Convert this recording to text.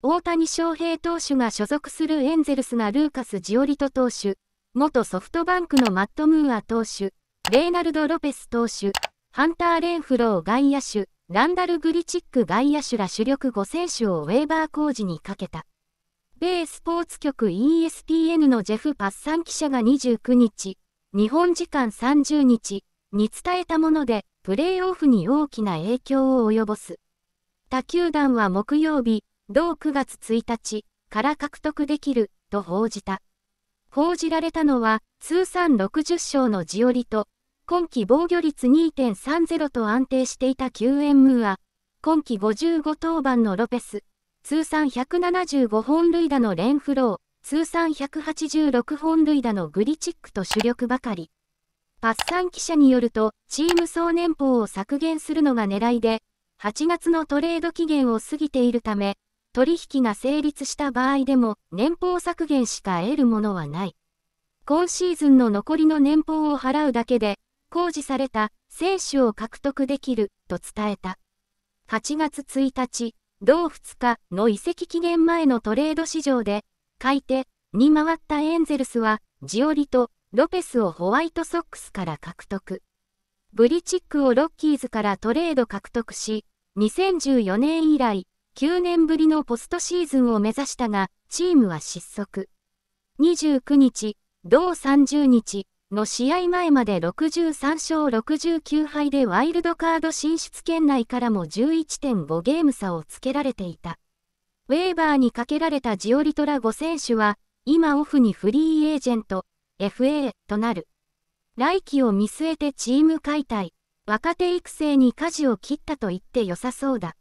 大谷翔平投手が所属するエンゼルスがルーカス・ジオリト投手、元ソフトバンクのマット・ムーア投手、レイナルド・ロペス投手、ハンター・レンフロー外野手、ランダル・グリチック外野手ら主力5選手をウェーバー工事にかけた。米スポーツ局 ESPN のジェフ・パッサン記者が29日、日本時間30日に伝えたもので、プレーオフに大きな影響を及ぼす。他球団は木曜日、同9月1日から獲得できると報じた。報じられたのは通算60勝のジオリと、今季防御率2.30と安定していた救援ムーア、今季55登板のロペス、通算175本塁打のレンフロー、通算186本塁打のグリチックと主力ばかり。パッサン記者によると、チーム総年俸を削減するのが狙いで、8月のトレード期限を過ぎているため、取引が成立した場合でも年俸削減しか得るものはない。今シーズンの残りの年俸を払うだけで、工事された選手を獲得できると伝えた。8月1日、同2日の移籍期限前のトレード市場で、買い手に回ったエンゼルスは、ジオリとロペスをホワイトソックスから獲得。ブリチックをロッキーズからトレード獲得し、2014年以来、9年ぶりのポストシーズンを目指したが、チームは失速。29日、同30日の試合前まで63勝69敗でワイルドカード進出圏内からも11.5ゲーム差をつけられていた。ウェーバーにかけられたジオリトラ5選手は、今オフにフリーエージェント、FA となる。来季を見据えてチーム解体、若手育成に舵を切ったと言って良さそうだ。